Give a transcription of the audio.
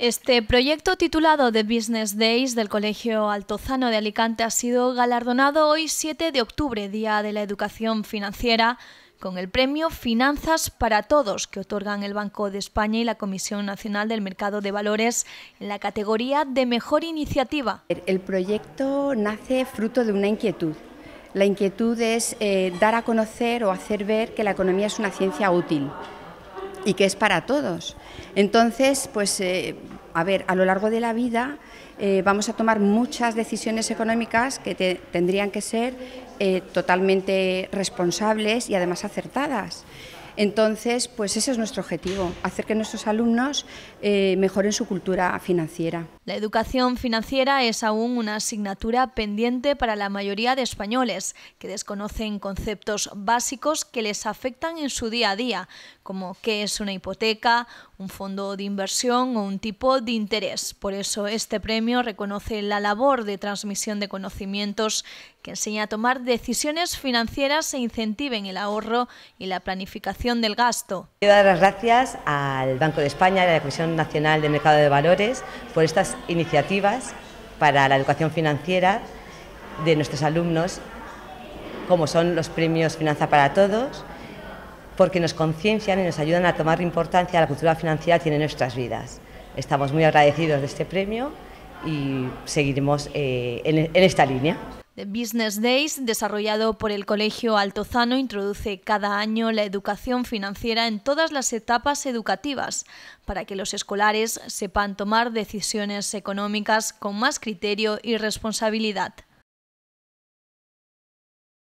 Este proyecto titulado The Business Days del Colegio Altozano de Alicante ha sido galardonado hoy 7 de octubre, Día de la Educación Financiera, con el premio Finanzas para Todos que otorgan el Banco de España y la Comisión Nacional del Mercado de Valores en la categoría de Mejor Iniciativa. El proyecto nace fruto de una inquietud. La inquietud es eh, dar a conocer o hacer ver que la economía es una ciencia útil y que es para todos. Entonces, pues, eh, a ver, a lo largo de la vida eh, vamos a tomar muchas decisiones económicas que tendrían que ser eh, totalmente responsables y además acertadas. Entonces, pues ese es nuestro objetivo, hacer que nuestros alumnos eh, mejoren su cultura financiera. La educación financiera es aún una asignatura pendiente para la mayoría de españoles, que desconocen conceptos básicos que les afectan en su día a día, como qué es una hipoteca, un fondo de inversión o un tipo de interés. Por eso este premio reconoce la labor de transmisión de conocimientos que enseña a tomar decisiones financieras e incentiven el ahorro y la planificación del gasto. Quiero dar las gracias al Banco de España y a la Comisión Nacional de Mercado de Valores por estas iniciativas para la educación financiera de nuestros alumnos, como son los premios Finanza para Todos, porque nos conciencian y nos ayudan a tomar importancia a la cultura financiera que tiene nuestras vidas. Estamos muy agradecidos de este premio y seguiremos eh, en esta línea. Business Days, desarrollado por el Colegio Altozano, introduce cada año la educación financiera en todas las etapas educativas para que los escolares sepan tomar decisiones económicas con más criterio y responsabilidad.